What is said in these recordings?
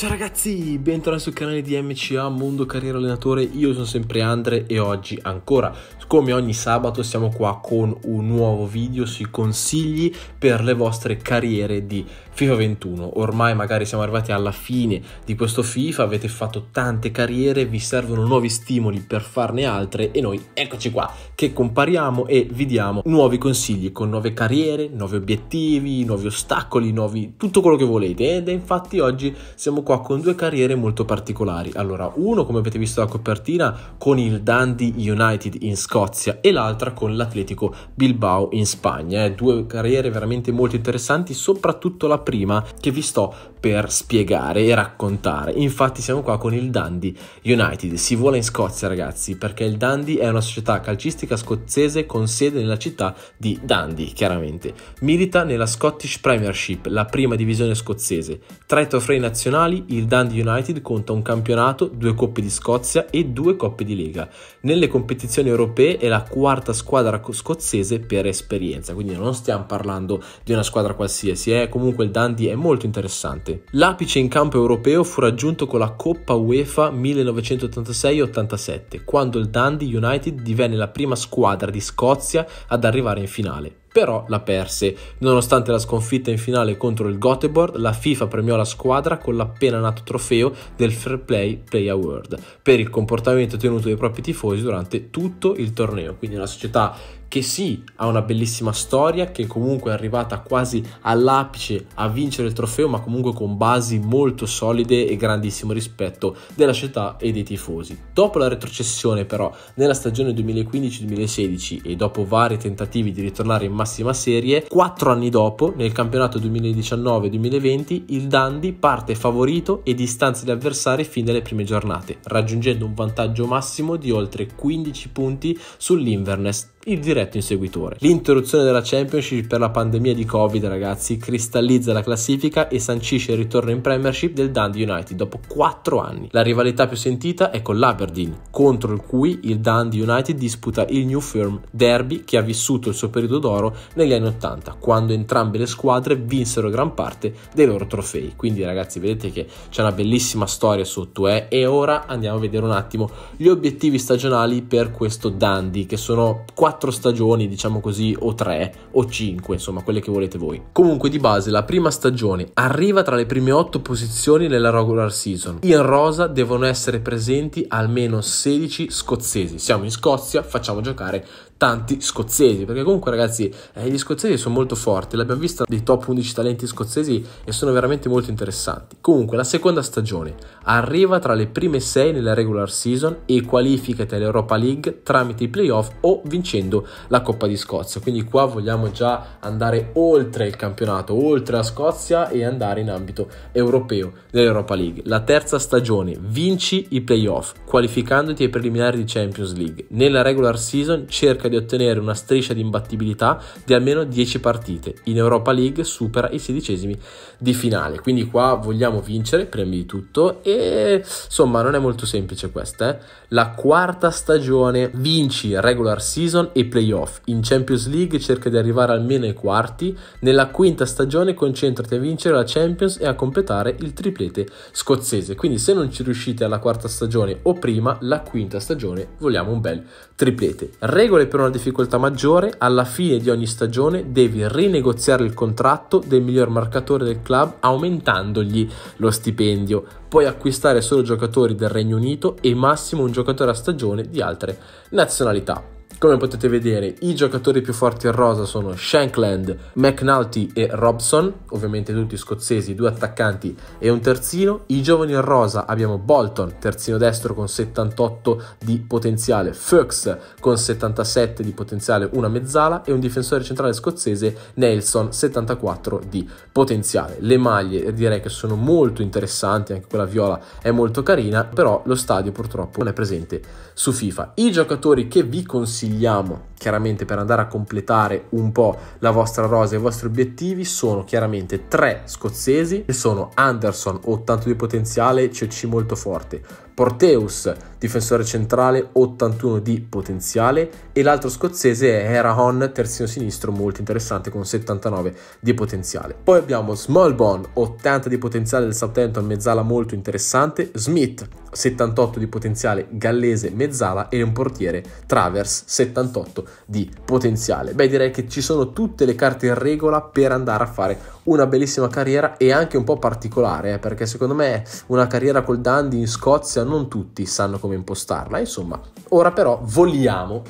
Ciao ragazzi, bentornati sul canale di MCA Mondo Carriera Allenatore, io sono sempre Andre e oggi ancora, come ogni sabato, siamo qua con un nuovo video sui consigli per le vostre carriere di allenatore. FIFA 21, ormai magari siamo arrivati alla fine di questo FIFA, avete fatto tante carriere, vi servono nuovi stimoli per farne altre e noi eccoci qua che compariamo e vi diamo nuovi consigli con nuove carriere, nuovi obiettivi, nuovi ostacoli, nuovi tutto quello che volete ed infatti oggi siamo qua con due carriere molto particolari. Allora, uno come avete visto la copertina con il Dundee United in Scozia e l'altra con l'Atletico Bilbao in Spagna, eh. due carriere veramente molto interessanti, soprattutto la prima che vi sto per spiegare e raccontare. Infatti siamo qua con il Dundee United, si vola in Scozia ragazzi perché il Dundee è una società calcistica scozzese con sede nella città di Dundee chiaramente. Milita nella Scottish Premiership, la prima divisione scozzese. Tra i trofei nazionali il Dundee United conta un campionato, due coppe di Scozia e due coppe di Lega. Nelle competizioni europee è la quarta squadra scozzese per esperienza, quindi non stiamo parlando di una squadra qualsiasi, è eh. comunque il Morbidanti è molto interessante. L'apice in campo europeo fu raggiunto con la Coppa UEFA 1986-87, quando il Dundee United divenne la prima squadra di Scozia ad arrivare in finale però la perse. Nonostante la sconfitta in finale contro il Göteborg, la FIFA premiò la squadra con l'appena nato trofeo del Fair Play Play Award per il comportamento tenuto dai propri tifosi durante tutto il torneo. Quindi una società che sì, ha una bellissima storia, che comunque è arrivata quasi all'apice a vincere il trofeo, ma comunque con basi molto solide e grandissimo rispetto della città e dei tifosi. Dopo la retrocessione però, nella stagione 2015-2016 e dopo vari tentativi di ritornare in massima massima serie, quattro anni dopo, nel campionato 2019-2020, il Dundee parte favorito e distanza gli avversari fin dalle prime giornate, raggiungendo un vantaggio massimo di oltre 15 punti sull'Inverness il diretto inseguitore. L'interruzione della Championship per la pandemia di Covid, ragazzi, cristallizza la classifica e sancisce il ritorno in Premiership del Dundee United dopo 4 anni. La rivalità più sentita è con l'Aberdeen, contro il cui il Dundee United disputa il New Firm Derby che ha vissuto il suo periodo d'oro negli anni 80, quando entrambe le squadre vinsero gran parte dei loro trofei. Quindi, ragazzi, vedete che c'è una bellissima storia sotto, eh? E ora andiamo a vedere un attimo gli obiettivi stagionali per questo Dundee, che sono quasi quattro stagioni, diciamo così, o tre o cinque, insomma, quelle che volete voi. Comunque di base la prima stagione arriva tra le prime otto posizioni nella regular season. In rosa devono essere presenti almeno 16 scozzesi. Siamo in Scozia, facciamo giocare tanti scozzesi, perché comunque ragazzi eh, gli scozzesi sono molto forti, l'abbiamo vista dei top 11 talenti scozzesi e sono veramente molto interessanti. Comunque la seconda stagione arriva tra le prime 6 nella regular season e qualificati all'Europa League tramite i playoff o vincendo la Coppa di Scozia, quindi qua vogliamo già andare oltre il campionato, oltre la Scozia e andare in ambito europeo dell'Europa League. La terza stagione vinci i playoff qualificandoti ai preliminari di Champions League, nella regular season cerca cerca di ottenere una striscia di imbattibilità di almeno 10 partite. In Europa League supera i sedicesimi di finale. Quindi qua vogliamo vincere, prima di tutto, e insomma non è molto semplice questa. Eh? La quarta stagione vinci regular season e playoff. In Champions League cerca di arrivare almeno ai quarti. Nella quinta stagione concentrati a vincere la Champions e a completare il triplete scozzese. Quindi se non ci riuscite alla quarta stagione o prima, la quinta stagione vogliamo un bel triplete. Regole per per una difficoltà maggiore, alla fine di ogni stagione devi rinegoziare il contratto del miglior marcatore del club aumentandogli lo stipendio. Puoi acquistare solo giocatori del Regno Unito e massimo un giocatore a stagione di altre nazionalità. Come potete vedere, i giocatori più forti a rosa sono Shankland, McNulty e Robson, ovviamente tutti scozzesi, due attaccanti e un terzino. I giovani a rosa abbiamo Bolton, terzino destro con 78 di potenziale, Fuchs con 77 di potenziale, una mezzala e un difensore centrale scozzese Nelson 74 di potenziale. Le maglie direi che sono molto interessanti, anche quella viola è molto carina, però lo stadio purtroppo non è presente su FIFA. I giocatori che vi consiglio consigliamo chiaramente per andare a completare un po' la vostra rosa e i vostri obiettivi sono chiaramente tre scozzesi che sono Anderson 82 potenziale CC molto forte Porteus difensore centrale 81 di potenziale e l'altro scozzese è Erahon terzino sinistro molto interessante con 79 di potenziale poi abbiamo Smallbone 80 di potenziale del Southampton mezzala molto interessante Smith 78 di potenziale gallese Mezzala e un portiere Travers 78 di potenziale. Beh, direi che ci sono tutte le carte in regola per andare a fare una bellissima carriera e anche un po' particolare, eh, perché secondo me una carriera col Dandy in Scozia non tutti sanno come impostarla. Insomma, ora però voliamo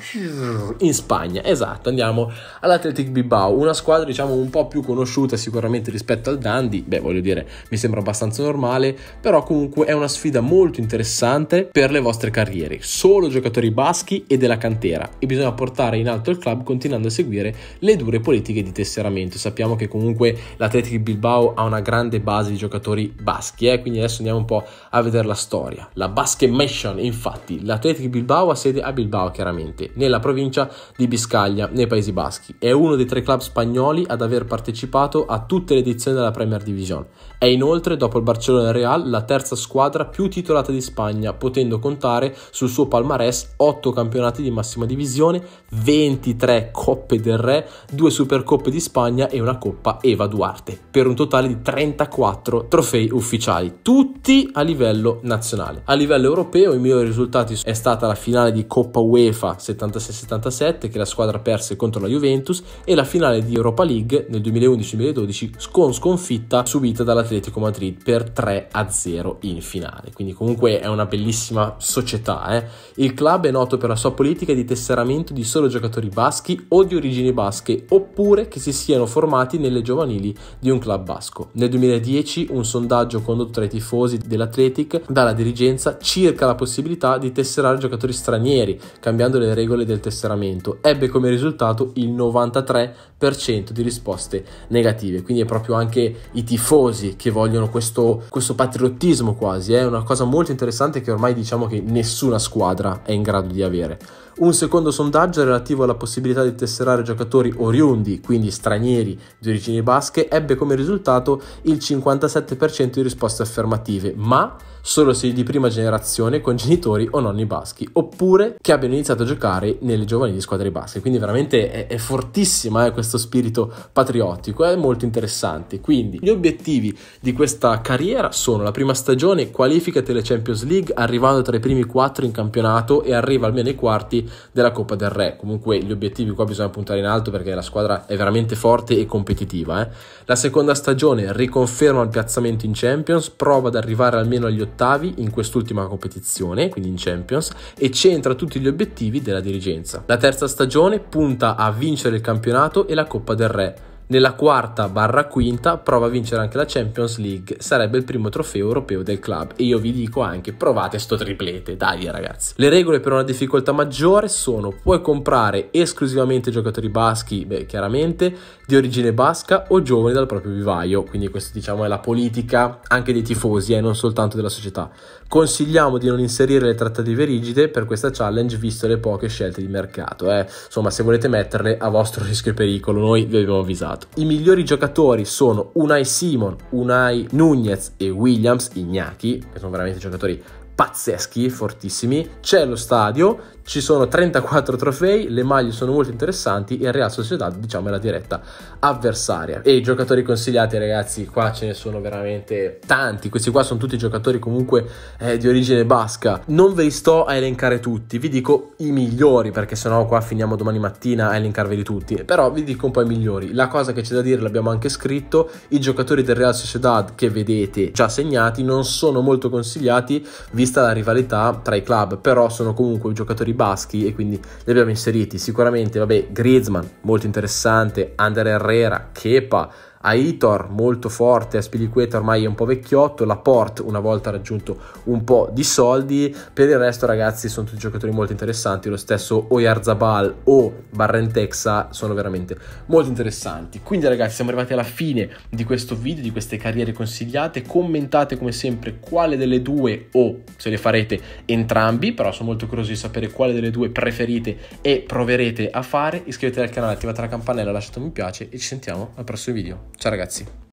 in Spagna. Esatto, andiamo all'Athletic Bilbao, una squadra diciamo un po' più conosciuta sicuramente rispetto al Dandy. Beh, voglio dire, mi sembra abbastanza normale, però comunque è una sfida molto interessante interessante per le vostre carriere. Solo giocatori baschi e della cantera e bisogna portare in alto il club continuando a seguire le dure politiche di tesseramento. Sappiamo che comunque l'Atletico Bilbao ha una grande base di giocatori baschi, eh? quindi adesso andiamo un po' a vedere la storia. La Mission, infatti, l'Atletico Bilbao ha sede a Bilbao chiaramente, nella provincia di Biscaglia, nei Paesi Baschi. È uno dei tre club spagnoli ad aver partecipato a tutte le edizioni della Premier Division. È inoltre, dopo il Barcellona Real, la terza squadra più titolata di di Spagna, potendo contare sul suo palmarès 8 campionati di massima divisione, 23 Coppe del Re, 2 Supercoppe di Spagna e una Coppa Eva Duarte, per un totale di 34 trofei ufficiali, tutti a livello nazionale. A livello europeo i migliori risultati è stata la finale di Coppa UEFA 76-77 che la squadra perse contro la Juventus e la finale di Europa League nel 2011-2012 con sconfitta subita dall'Atletico Madrid per 3-0 in finale. Quindi comunque comunque è una bellissima società. Eh. Il club è noto per la sua politica di tesseramento di solo giocatori baschi o di origini basche, oppure che si siano formati nelle giovanili di un club basco. Nel 2010 un sondaggio condotto tra i tifosi dell'Athletic dà la dirigenza circa la possibilità di tesserare giocatori stranieri, cambiando le regole del tesseramento, ebbe come risultato il 93% di risposte negative. Quindi è proprio anche i tifosi che vogliono questo, questo patriottismo quasi, è eh? una cosa molto interessante interessante che ormai diciamo che nessuna squadra è in grado di avere. Un secondo sondaggio relativo alla possibilità di tesserare giocatori oriundi, quindi stranieri di origini basche, ebbe come risultato il 57% di risposte affermative, ma solo se di prima generazione con genitori o nonni baschi, oppure che abbiano iniziato a giocare nelle giovanili squadre basche. Quindi veramente è, è fortissima eh, questo spirito patriottico, è molto interessante. Quindi gli obiettivi di questa carriera sono la prima stagione, qualifica alle Champions League, arrivando tra i primi quattro in campionato e arriva almeno ai quarti della Coppa del Re. Comunque gli obiettivi qua bisogna puntare in alto perché la squadra è veramente forte e competitiva. Eh. La seconda stagione riconferma il piazzamento in Champions, prova ad arrivare almeno agli ottavi ottavi in quest'ultima competizione, quindi in Champions, e centra tutti gli obiettivi della dirigenza. La terza stagione punta a vincere il campionato e la Coppa del Re, nella quarta barra quinta prova a vincere anche la Champions League, sarebbe il primo trofeo europeo del club e io vi dico anche provate sto triplete, dai ragazzi. Le regole per una difficoltà maggiore sono puoi comprare esclusivamente giocatori baschi, beh chiaramente, di origine basca o giovani dal proprio vivaio, quindi questa diciamo è la politica anche dei tifosi e eh, non soltanto della società. Consigliamo di non inserire le trattative rigide per questa challenge visto le poche scelte di mercato, eh. insomma se volete metterle a vostro rischio e pericolo, noi vi abbiamo avvisato. I migliori giocatori sono Unai Simon, Unai Nunez e Williams Ignaki, che sono veramente giocatori pazzeschi, fortissimi. C'è lo stadio, ci sono 34 trofei, le maglie sono molto interessanti e il Real Sociedad diciamo è la diretta avversaria. E i giocatori consigliati ragazzi, qua ce ne sono veramente tanti, questi qua sono tutti giocatori comunque eh, di origine basca. Non ve li sto a elencare tutti, vi dico i migliori perché sennò qua finiamo domani mattina a elencarveli tutti, però vi dico un po' i migliori. La cosa che c'è da dire l'abbiamo anche scritto, i giocatori del Real Sociedad che vedete già segnati non sono molto consigliati vista la rivalità tra i club, però sono comunque giocatori baschi e quindi li abbiamo inseriti. Sicuramente, vabbè, Griezmann, molto interessante, Ander Herrera, Kepa, a Itor molto forte, a Spiliqueta ormai è un po' vecchiotto, Laporte una volta raggiunto un po' di soldi, per il resto ragazzi sono tutti giocatori molto interessanti, lo stesso Oyarzabal o Barrentexa sono veramente molto interessanti. Quindi ragazzi siamo arrivati alla fine di questo video, di queste carriere consigliate, commentate come sempre quale delle due o se le farete entrambi, però sono molto curioso di sapere quale delle due preferite e proverete a fare, iscrivetevi al canale, attivate la campanella, lasciate un mi piace e ci sentiamo al prossimo video. Ciao ragazzi.